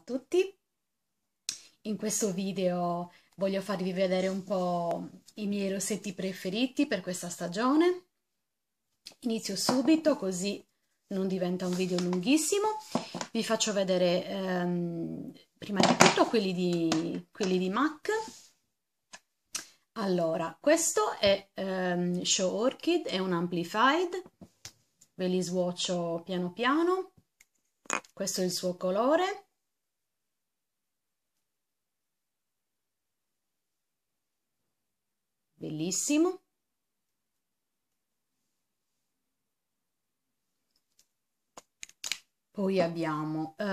a tutti, in questo video voglio farvi vedere un po' i miei rossetti preferiti per questa stagione. Inizio subito così non diventa un video lunghissimo. Vi faccio vedere ehm, prima di tutto quelli di, quelli di MAC. Allora, questo è ehm, Show Orchid, è un Amplified, ve li swatcho piano piano. Questo è il suo colore Bellissimo. Poi abbiamo uh,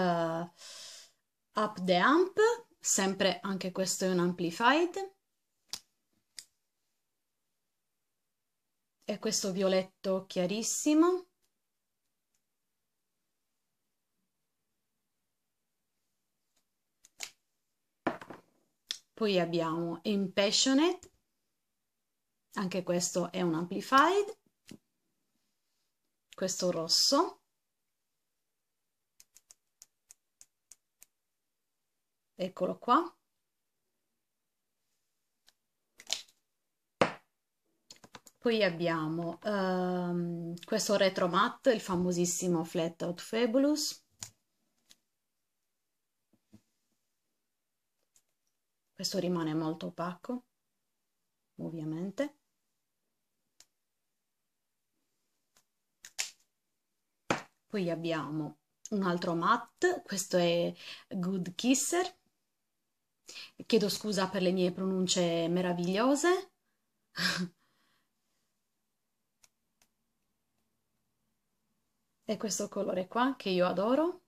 Up the Amp, sempre anche questo è un amplified. E questo violetto chiarissimo. Poi abbiamo Impassionate, anche questo è un amplified, questo rosso, eccolo qua, Poi abbiamo um, questo retro matte, il famosissimo Flat Out Fabulous. Questo rimane molto opaco, ovviamente. Poi abbiamo un altro matte, questo è Good Kisser. Chiedo scusa per le mie pronunce meravigliose. è questo colore qua che io adoro.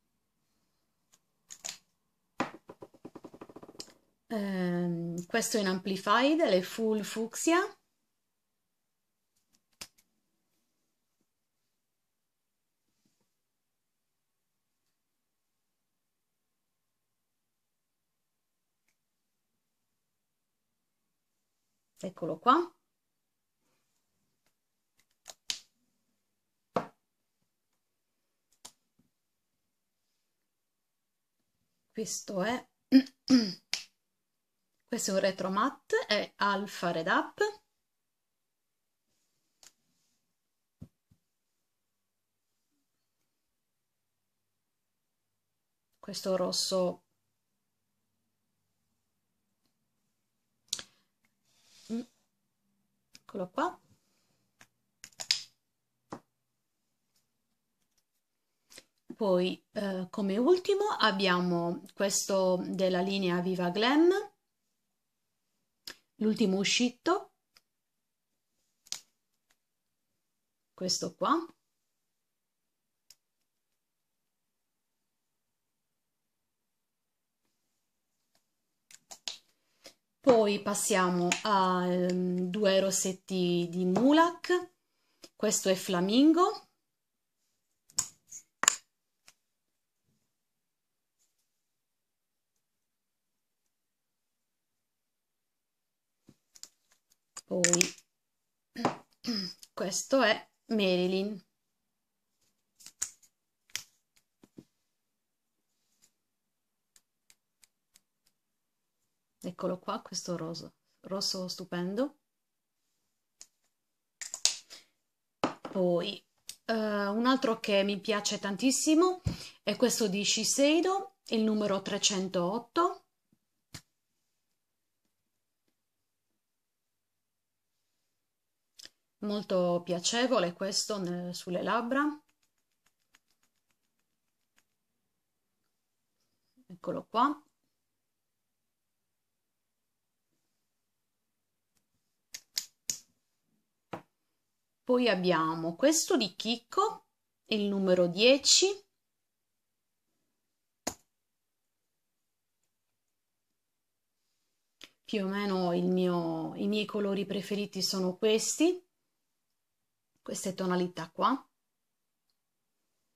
Um, questo è in Amplified, le Full Fucsia. eccolo qua questo è questo è un retro matte è alfa red up questo rosso eccolo qua poi eh, come ultimo abbiamo questo della linea Viva Glam l'ultimo uscito questo qua Poi passiamo a um, mm, due rossetti di Mulac, questo è Flamingo. Poi questo è Marilyn. eccolo qua, questo rosso, rosso stupendo. Poi uh, un altro che mi piace tantissimo è questo di Shiseido, il numero 308. Molto piacevole questo sulle labbra. Eccolo qua. Poi abbiamo questo di Chicco, il numero 10. Più o meno mio, i miei colori preferiti sono questi, queste tonalità qua.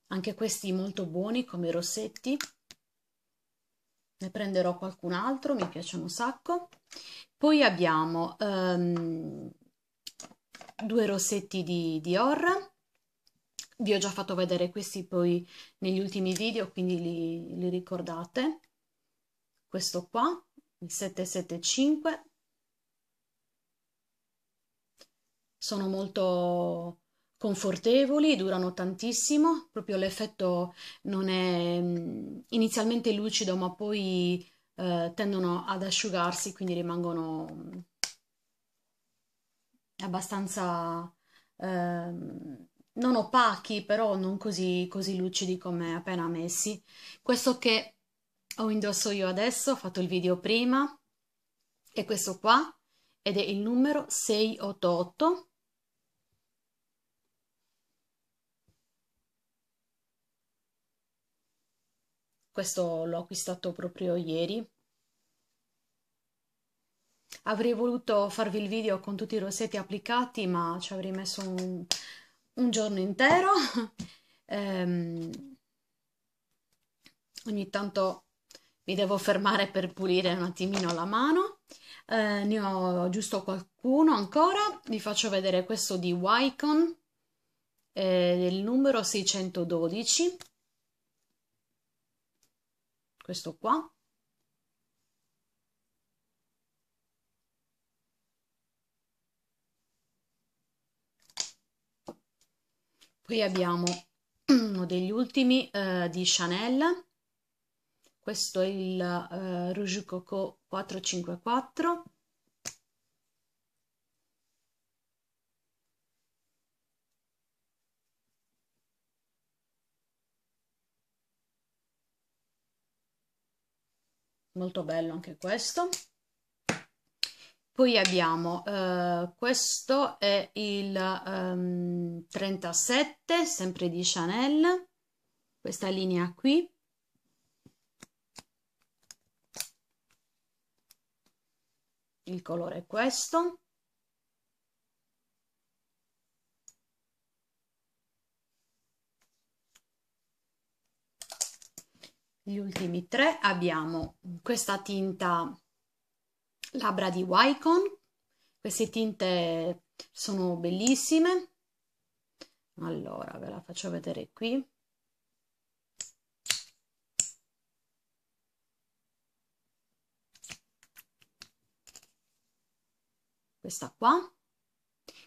Anche questi molto buoni come i rossetti. Ne prenderò qualcun altro, mi piacciono un sacco. Poi abbiamo um, due rossetti di, di vi ho già fatto vedere questi poi negli ultimi video quindi li, li ricordate questo qua il 775 sono molto confortevoli, durano tantissimo, proprio l'effetto non è mm, inizialmente lucido ma poi eh, tendono ad asciugarsi quindi rimangono mm, abbastanza eh, non opachi, però non così, così lucidi come appena messi. Questo che ho indosso io adesso, ho fatto il video prima, è questo qua, ed è il numero 688. Questo l'ho acquistato proprio ieri, Avrei voluto farvi il video con tutti i rossetti applicati, ma ci avrei messo un, un giorno intero. ehm, ogni tanto mi devo fermare per pulire un attimino la mano. Eh, ne ho giusto qualcuno ancora. Vi faccio vedere questo di Wicon, eh, del numero 612. Questo qua. qui abbiamo uno degli ultimi eh, di Chanel questo è il eh, Rouge Coco 454 molto bello anche questo poi abbiamo, eh, questo è il ehm, 37, sempre di Chanel, questa linea qui. Il colore è questo. Gli ultimi tre abbiamo questa tinta labbra di Wycon, queste tinte sono bellissime, allora ve la faccio vedere qui. Questa qua,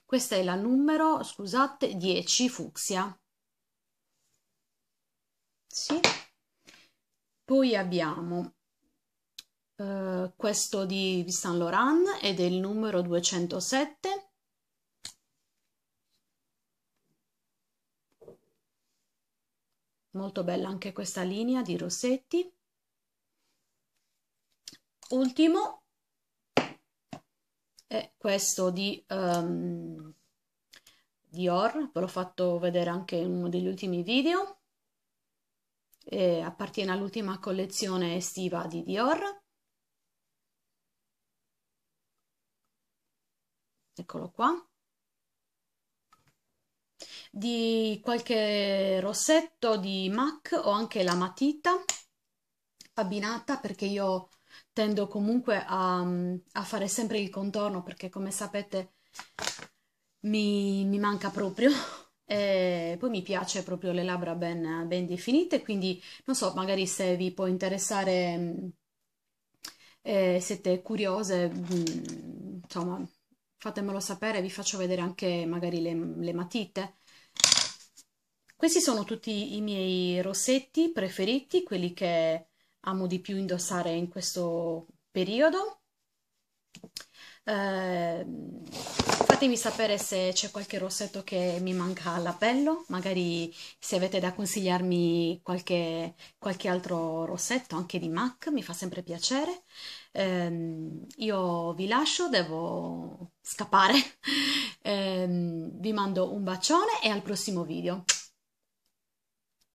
questa è la numero, scusate, 10 fucsia. Sì. Poi abbiamo Uh, questo di Saint Laurent ed è il numero 207. Molto bella anche questa linea di rossetti. Ultimo è questo di um, Dior, ve l'ho fatto vedere anche in uno degli ultimi video. E appartiene all'ultima collezione estiva di Dior eccolo qua, di qualche rossetto di MAC o anche la matita abbinata perché io tendo comunque a, a fare sempre il contorno perché come sapete mi, mi manca proprio e poi mi piace proprio le labbra ben, ben, definite quindi non so magari se vi può interessare mm, eh, siete curiose mh, mm, insomma fatemelo sapere, vi faccio vedere anche magari le, le matite. Questi sono tutti i miei rossetti preferiti, quelli che amo di più indossare in questo periodo. Eh, fatemi sapere se c'è qualche rossetto che mi manca all'appello, magari se avete da consigliarmi qualche, qualche altro rossetto, anche di MAC, mi fa sempre piacere. Ehm, io vi lascio, devo scappare. Ehm, vi mando un bacione e al prossimo video.